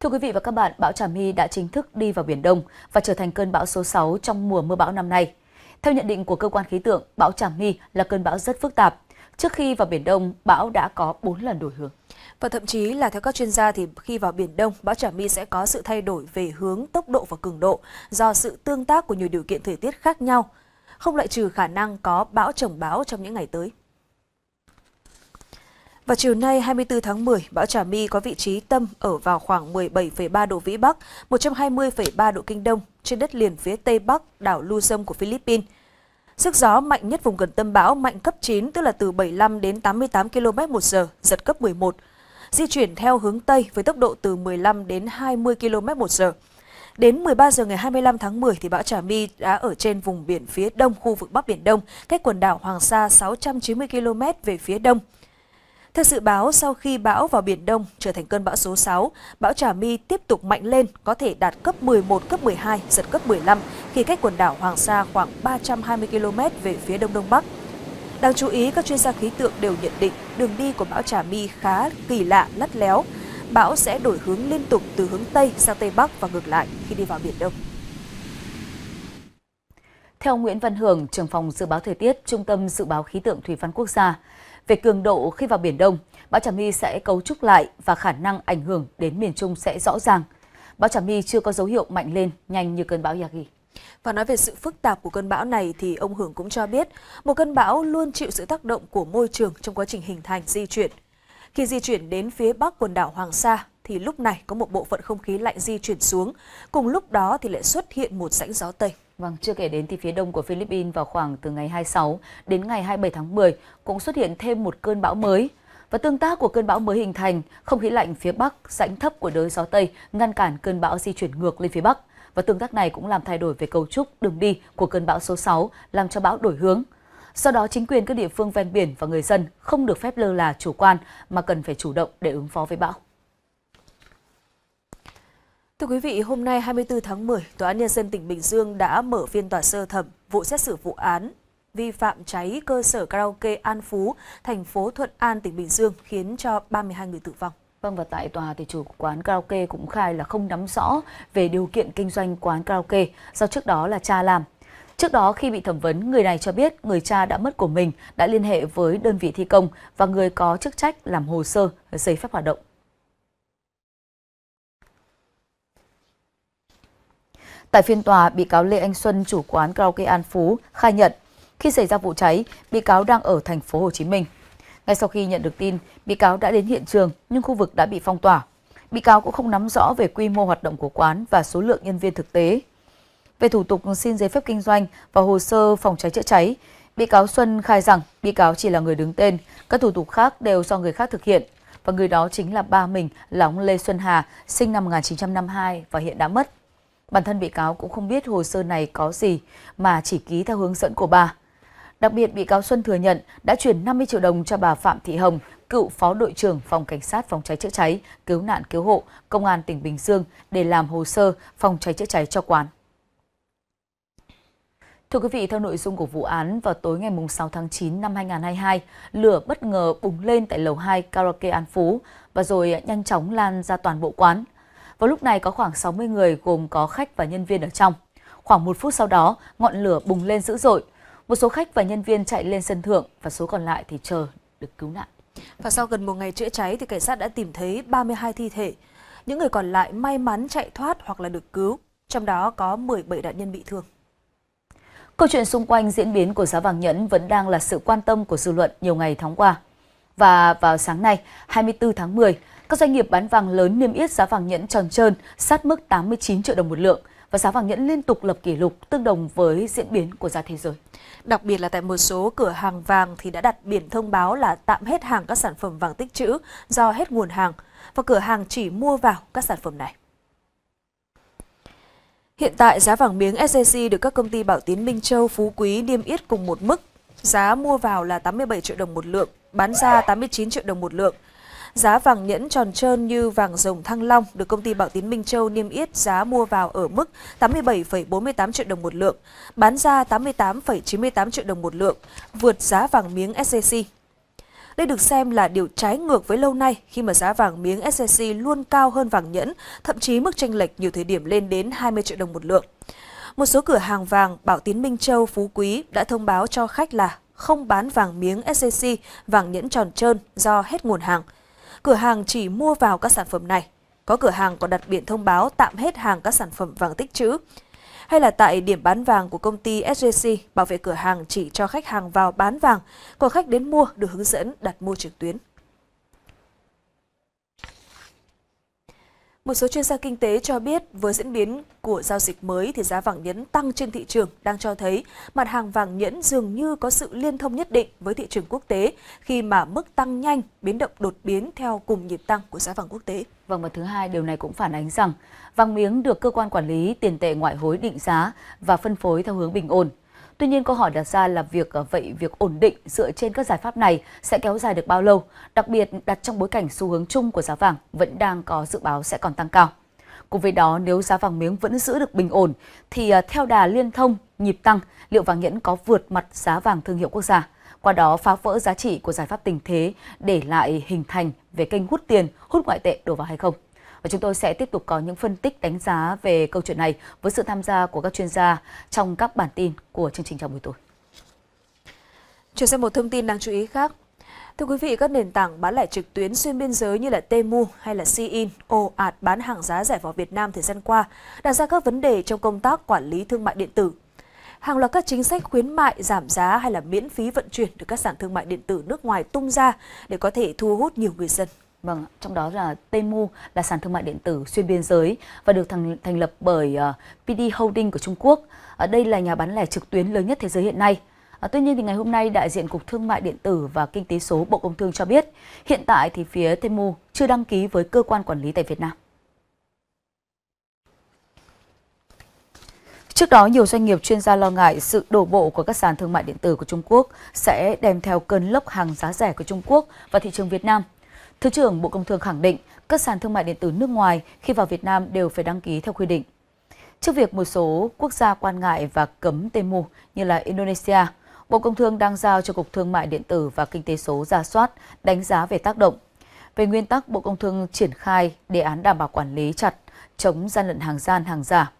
Thưa quý vị và các bạn, bão Trà My đã chính thức đi vào Biển Đông và trở thành cơn bão số 6 trong mùa mưa bão năm nay. Theo nhận định của cơ quan khí tượng, bão Trà My là cơn bão rất phức tạp. Trước khi vào Biển Đông, bão đã có 4 lần đổi hướng. Và thậm chí là theo các chuyên gia thì khi vào Biển Đông, bão Trà My sẽ có sự thay đổi về hướng, tốc độ và cường độ do sự tương tác của nhiều điều kiện thời tiết khác nhau. Không loại trừ khả năng có bão trồng bão trong những ngày tới. Và chiều nay 24 tháng 10, bão Trà My có vị trí tâm ở vào khoảng 17,3 độ Vĩ Bắc, 120,3 độ Kinh Đông trên đất liền phía Tây Bắc đảo Luzon của Philippines. Sức gió mạnh nhất vùng gần tâm bão mạnh cấp 9, tức là từ 75 đến 88 km một giờ, giật cấp 11. Di chuyển theo hướng Tây với tốc độ từ 15 đến 20 km một giờ. Đến 13 giờ ngày 25 tháng 10 thì bão Trà My đã ở trên vùng biển phía đông khu vực Bắc Biển Đông, cách quần đảo Hoàng Sa 690 km về phía đông. Theo dự báo, sau khi bão vào Biển Đông trở thành cơn bão số 6, bão Trà My tiếp tục mạnh lên, có thể đạt cấp 11, cấp 12, giật cấp 15 khi cách quần đảo Hoàng Sa khoảng 320 km về phía Đông Đông Bắc. Đáng chú ý, các chuyên gia khí tượng đều nhận định đường đi của bão Trà My khá kỳ lạ, lắt léo. Bão sẽ đổi hướng liên tục từ hướng Tây sang Tây Bắc và ngược lại khi đi vào Biển Đông. Theo Nguyễn Văn Hưởng, trưởng phòng dự báo thời tiết, Trung tâm Dự báo Khí tượng Thủy văn Quốc gia, về cường độ khi vào Biển Đông, bão Trà My sẽ cấu trúc lại và khả năng ảnh hưởng đến miền Trung sẽ rõ ràng. Bão Trà My chưa có dấu hiệu mạnh lên nhanh như cơn bão Yagi. Và nói về sự phức tạp của cơn bão này thì ông Hưởng cũng cho biết, một cơn bão luôn chịu sự tác động của môi trường trong quá trình hình thành di chuyển. Khi di chuyển đến phía bắc quần đảo Hoàng Sa thì lúc này có một bộ phận không khí lạnh di chuyển xuống, cùng lúc đó thì lại xuất hiện một rãnh gió Tây. Vâng, chưa kể đến thì phía đông của Philippines vào khoảng từ ngày 26 đến ngày 27 tháng 10 cũng xuất hiện thêm một cơn bão mới. Và tương tác của cơn bão mới hình thành, không khí lạnh phía Bắc, rãnh thấp của đới gió Tây ngăn cản cơn bão di chuyển ngược lên phía Bắc. Và tương tác này cũng làm thay đổi về cấu trúc, đường đi của cơn bão số 6, làm cho bão đổi hướng. Do đó, chính quyền các địa phương ven biển và người dân không được phép lơ là chủ quan mà cần phải chủ động để ứng phó với bão. Thưa quý vị, hôm nay 24 tháng 10, Tòa án Nhân dân tỉnh Bình Dương đã mở phiên tòa sơ thẩm vụ xét xử vụ án vi phạm cháy cơ sở karaoke An Phú, thành phố Thuận An, tỉnh Bình Dương khiến cho 32 người tử vong. Vâng và tại tòa thì chủ quán karaoke cũng khai là không nắm rõ về điều kiện kinh doanh quán karaoke do trước đó là cha làm. Trước đó khi bị thẩm vấn, người này cho biết người cha đã mất của mình đã liên hệ với đơn vị thi công và người có chức trách làm hồ sơ giấy phép hoạt động. Tại phiên tòa, bị cáo Lê Anh Xuân, chủ quán karaoke An Phú, khai nhận khi xảy ra vụ cháy, bị cáo đang ở thành phố Hồ Chí Minh. Ngay sau khi nhận được tin, bị cáo đã đến hiện trường nhưng khu vực đã bị phong tỏa. Bị cáo cũng không nắm rõ về quy mô hoạt động của quán và số lượng nhân viên thực tế. Về thủ tục xin giấy phép kinh doanh và hồ sơ phòng cháy chữa cháy, bị cáo Xuân khai rằng bị cáo chỉ là người đứng tên, các thủ tục khác đều do người khác thực hiện và người đó chính là ba mình là ông Lê Xuân Hà, sinh năm 1952 và hiện đã mất. Bản thân bị cáo cũng không biết hồ sơ này có gì mà chỉ ký theo hướng dẫn của bà. Đặc biệt, bị cáo Xuân thừa nhận đã chuyển 50 triệu đồng cho bà Phạm Thị Hồng, cựu phó đội trưởng phòng cảnh sát phòng cháy chữa cháy, cứu nạn cứu hộ, công an tỉnh Bình Dương để làm hồ sơ phòng cháy chữa cháy cho quán. Thưa quý vị, theo nội dung của vụ án, vào tối ngày 6 tháng 9 năm 2022, lửa bất ngờ bùng lên tại lầu 2 karaoke An Phú và rồi nhanh chóng lan ra toàn bộ quán. Vào lúc này có khoảng 60 người gồm có khách và nhân viên ở trong. Khoảng một phút sau đó, ngọn lửa bùng lên dữ dội. Một số khách và nhân viên chạy lên sân thượng và số còn lại thì chờ được cứu nạn. Và sau gần một ngày chữa cháy thì cảnh sát đã tìm thấy 32 thi thể. Những người còn lại may mắn chạy thoát hoặc là được cứu, trong đó có 17 nạn nhân bị thương. Câu chuyện xung quanh diễn biến của giá vàng nhẫn vẫn đang là sự quan tâm của dư luận nhiều ngày tháng qua và vào sáng nay, 24 tháng 10, các doanh nghiệp bán vàng lớn niêm yết giá vàng nhẫn tròn trơn sát mức 89 triệu đồng một lượng và giá vàng nhẫn liên tục lập kỷ lục tương đồng với diễn biến của giá thế giới. Đặc biệt là tại một số cửa hàng vàng thì đã đặt biển thông báo là tạm hết hàng các sản phẩm vàng tích trữ do hết nguồn hàng và cửa hàng chỉ mua vào các sản phẩm này. Hiện tại giá vàng miếng SJC được các công ty Bảo Tín Minh Châu, Phú Quý niêm yết cùng một mức. Giá mua vào là 87 triệu đồng một lượng, bán ra 89 triệu đồng một lượng. Giá vàng nhẫn tròn trơn như vàng rồng thăng long được công ty Bảo Tín Minh Châu niêm yết giá mua vào ở mức 87,48 triệu đồng một lượng, bán ra 88,98 triệu đồng một lượng, vượt giá vàng miếng SJC. E Đây được xem là điều trái ngược với lâu nay khi mà giá vàng miếng SJC e luôn cao hơn vàng nhẫn, thậm chí mức tranh lệch nhiều thời điểm lên đến 20 triệu đồng một lượng. Một số cửa hàng vàng Bảo Tín Minh Châu Phú Quý đã thông báo cho khách là không bán vàng miếng SJC e vàng nhẫn tròn trơn do hết nguồn hàng. Cửa hàng chỉ mua vào các sản phẩm này. Có cửa hàng còn đặt biển thông báo tạm hết hàng các sản phẩm vàng tích trữ. Hay là tại điểm bán vàng của công ty SJC, e bảo vệ cửa hàng chỉ cho khách hàng vào bán vàng, còn khách đến mua được hướng dẫn đặt mua trực tuyến. Một số chuyên gia kinh tế cho biết với diễn biến của giao dịch mới thì giá vàng nhẫn tăng trên thị trường đang cho thấy mặt hàng vàng nhẫn dường như có sự liên thông nhất định với thị trường quốc tế khi mà mức tăng nhanh biến động đột biến theo cùng nhịp tăng của giá vàng quốc tế. Vâng và thứ hai điều này cũng phản ánh rằng vàng miếng được cơ quan quản lý tiền tệ ngoại hối định giá và phân phối theo hướng bình ổn. Tuy nhiên câu hỏi đặt ra là việc ờ, vậy việc ổn định dựa trên các giải pháp này sẽ kéo dài được bao lâu, đặc biệt đặt trong bối cảnh xu hướng chung của giá vàng vẫn đang có dự báo sẽ còn tăng cao. Cùng với đó, nếu giá vàng miếng vẫn giữ được bình ổn thì ờ, theo đà liên thông, nhịp tăng, liệu vàng nhẫn có vượt mặt giá vàng thương hiệu quốc gia? qua đó phá vỡ giá trị của giải pháp tình thế để lại hình thành về kênh hút tiền, hút ngoại tệ đổ vào hay không. Và chúng tôi sẽ tiếp tục có những phân tích đánh giá về câu chuyện này với sự tham gia của các chuyên gia trong các bản tin của chương trình chào buổi tối. Chuyển sang một thông tin đáng chú ý khác. Thưa quý vị, các nền tảng bán lẻ trực tuyến xuyên biên giới như là Temu hay là Shein ồ ạt bán hàng giá rẻ vào Việt Nam thời gian qua, đặt ra các vấn đề trong công tác quản lý thương mại điện tử. Hàng loạt các chính sách khuyến mại, giảm giá hay là miễn phí vận chuyển được các sản thương mại điện tử nước ngoài tung ra để có thể thu hút nhiều người dân Vâng, trong đó là Temu là sàn thương mại điện tử xuyên biên giới và được thành, thành lập bởi uh, ờ, PD Holding của Trung Quốc. Ở đây là nhà bán lẻ trực tuyến lớn nhất thế giới hiện nay. À, tuy nhiên thì ngày hôm nay đại diện cục thương mại điện tử và kinh tế số Bộ Công Thương cho biết hiện tại thì phía Temu chưa đăng ký với cơ quan quản lý tại Việt Nam. Trước đó, nhiều doanh nghiệp chuyên gia lo ngại sự đổ bộ của các sàn thương mại điện tử của Trung Quốc sẽ đem theo cơn lốc hàng giá rẻ của Trung Quốc và thị trường Việt Nam Thứ trưởng Bộ Công Thương khẳng định các sàn thương mại điện tử nước ngoài khi vào Việt Nam đều phải đăng ký theo quy định. Trước việc một số quốc gia quan ngại và cấm Temu như là Indonesia, Bộ Công Thương đang giao cho Cục Thương mại Điện tử và Kinh tế số ra soát, đánh giá về tác động. Về nguyên tắc, Bộ Công Thương triển khai đề án đảm bảo quản lý chặt, chống gian lận hàng gian hàng giả,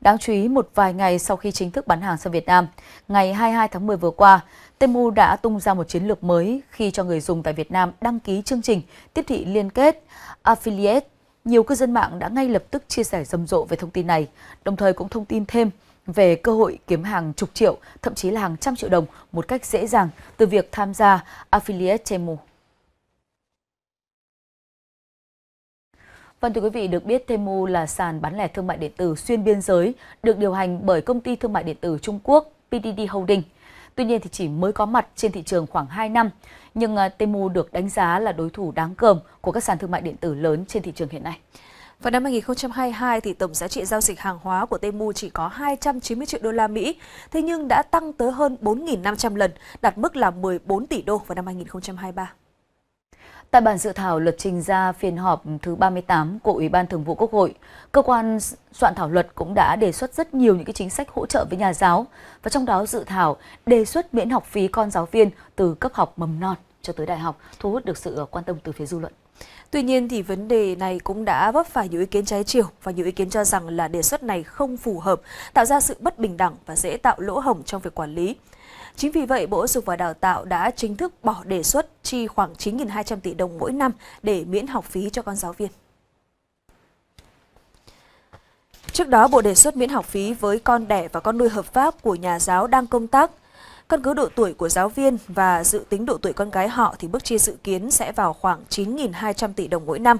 Đáng chú ý, một vài ngày sau khi chính thức bán hàng sang Việt Nam, ngày 22 tháng 10 vừa qua, Temu đã tung ra một chiến lược mới khi cho người dùng tại Việt Nam đăng ký chương trình tiếp thị liên kết affiliate. Nhiều cư dân mạng đã ngay lập tức chia sẻ rầm rộ về thông tin này, đồng thời cũng thông tin thêm về cơ hội kiếm hàng chục triệu, thậm chí là hàng trăm triệu đồng một cách dễ dàng từ việc tham gia affiliate Temu. Vâng thưa quý vị, được biết Temu là sàn bán lẻ thương mại điện tử xuyên biên giới, được điều hành bởi công ty thương mại điện tử Trung Quốc PDD Holding. Tuy nhiên thì chỉ mới có mặt trên thị trường khoảng 2 năm, nhưng à, Temu được đánh giá là đối thủ đáng gờm của các sàn thương mại điện tử lớn trên thị trường hiện nay. Vào năm 2022 thì tổng giá trị giao dịch hàng hóa của Temu chỉ có 290 triệu đô la Mỹ, thế nhưng đã tăng tới hơn 4.500 lần, đạt mức là 14 tỷ đô vào năm 2023. Tại bản dự thảo luật trình ra phiên họp thứ 38 của Ủy ban Thường vụ Quốc hội, cơ quan soạn thảo luật cũng đã đề xuất rất nhiều những cái chính sách hỗ trợ với nhà giáo và trong đó dự thảo đề xuất miễn học phí con giáo viên từ cấp học mầm non cho tới đại học thu hút được sự quan tâm từ phía dư luận. Tuy nhiên thì vấn đề này cũng đã vấp phải nhiều ý kiến trái chiều và nhiều ý kiến cho rằng là đề xuất này không phù hợp, tạo ra sự bất bình đẳng và dễ tạo lỗ hổng trong việc quản lý. Chính vì vậy, Bộ Giáo dục và Đào tạo đã chính thức bỏ đề xuất chi khoảng 9.200 tỷ đồng mỗi năm để miễn học phí cho con giáo viên. Trước đó, Bộ đề xuất miễn học phí với con đẻ và con nuôi hợp pháp của nhà giáo đang công tác. Căn cứ độ tuổi của giáo viên và dự tính độ tuổi con gái họ thì bước chi dự kiến sẽ vào khoảng 9.200 tỷ đồng mỗi năm.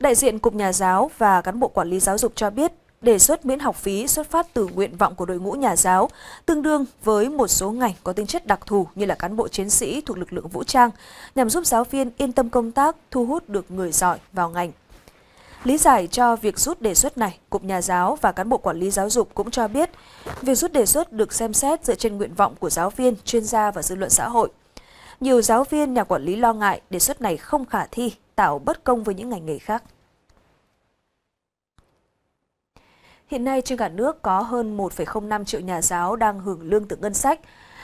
Đại diện Cục Nhà giáo và cán bộ quản lý giáo dục cho biết đề xuất miễn học phí xuất phát từ nguyện vọng của đội ngũ nhà giáo, tương đương với một số ngành có tính chất đặc thù như là cán bộ chiến sĩ thuộc lực lượng vũ trang, nhằm giúp giáo viên yên tâm công tác, thu hút được người giỏi vào ngành. Lý giải cho việc rút đề xuất này, Cục Nhà giáo và cán bộ quản lý giáo dục cũng cho biết, việc rút đề xuất được xem xét dựa trên nguyện vọng của giáo viên, chuyên gia và dư luận xã hội. Nhiều giáo viên, nhà quản lý lo ngại đề xuất này không khả thi, tạo bất công với những ngành nghề khác. Hiện nay trên cả nước có hơn 1,05 triệu nhà giáo đang hưởng lương từ ngân sách.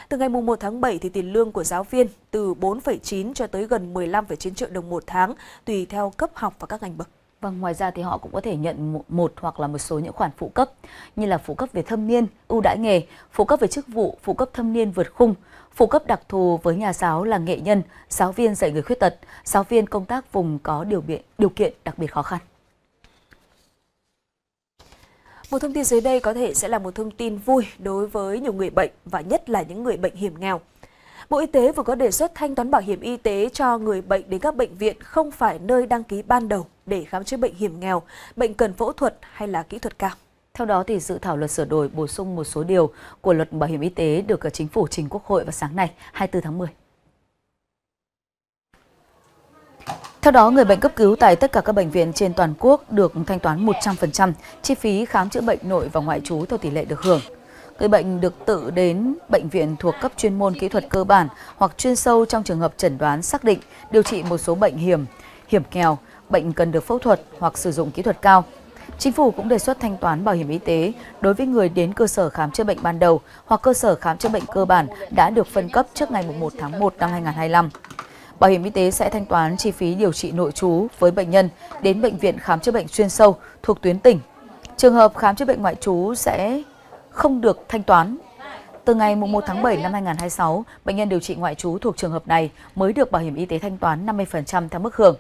Từ ngày 1 tháng 7 thì tiền lương của giáo viên từ 4,9 cho tới gần 15,9 triệu đồng một tháng tùy theo cấp học và các ngành bậc. Và vâng, ngoài ra thì họ cũng có thể nhận một, hoặc là một số những khoản phụ cấp như là phụ cấp về thâm niên, ưu đãi nghề, phụ cấp về chức vụ, phụ cấp thâm niên vượt khung, phụ cấp đặc thù với nhà giáo là nghệ nhân, giáo viên dạy người khuyết tật, giáo viên công tác vùng có điều kiện đặc biệt khó khăn. Một thông tin dưới đây có thể sẽ là một thông tin vui đối với nhiều người bệnh và nhất là những người bệnh hiểm nghèo. Bộ Y tế vừa có đề xuất thanh toán bảo hiểm y tế cho người bệnh đến các bệnh viện không phải nơi đăng ký ban đầu để khám chữa bệnh hiểm nghèo, bệnh cần phẫu thuật hay là kỹ thuật cao. Theo đó, thì dự thảo luật sửa đổi bổ sung một số điều của luật bảo hiểm y tế được Chính phủ trình Quốc hội vào sáng nay, 24 tháng 10. Theo đó, người bệnh cấp cứu tại tất cả các bệnh viện trên toàn quốc được thanh toán 100% chi phí khám chữa bệnh nội và ngoại trú theo tỷ lệ được hưởng. Người bệnh được tự đến bệnh viện thuộc cấp chuyên môn kỹ thuật cơ bản hoặc chuyên sâu trong trường hợp chẩn đoán xác định điều trị một số bệnh hiểm, hiểm nghèo, bệnh cần được phẫu thuật hoặc sử dụng kỹ thuật cao. Chính phủ cũng đề xuất thanh toán bảo hiểm y tế đối với người đến cơ sở khám chữa bệnh ban đầu hoặc cơ sở khám chữa bệnh cơ bản đã được phân cấp trước ngày 1 tháng 1 năm 2025. Bảo hiểm y tế sẽ thanh toán chi phí điều trị nội trú với bệnh nhân đến bệnh viện khám chữa bệnh chuyên sâu thuộc tuyến tỉnh. Trường hợp khám chữa bệnh ngoại trú sẽ không được thanh toán. Từ ngày 1 tháng 7 năm 2026, bệnh nhân điều trị ngoại trú thuộc trường hợp này mới được bảo hiểm y tế thanh toán 50% theo mức hưởng.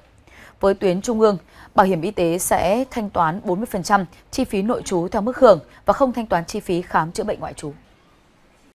Với tuyến trung ương, bảo hiểm y tế sẽ thanh toán 40% chi phí nội trú theo mức hưởng và không thanh toán chi phí khám chữa bệnh ngoại trú.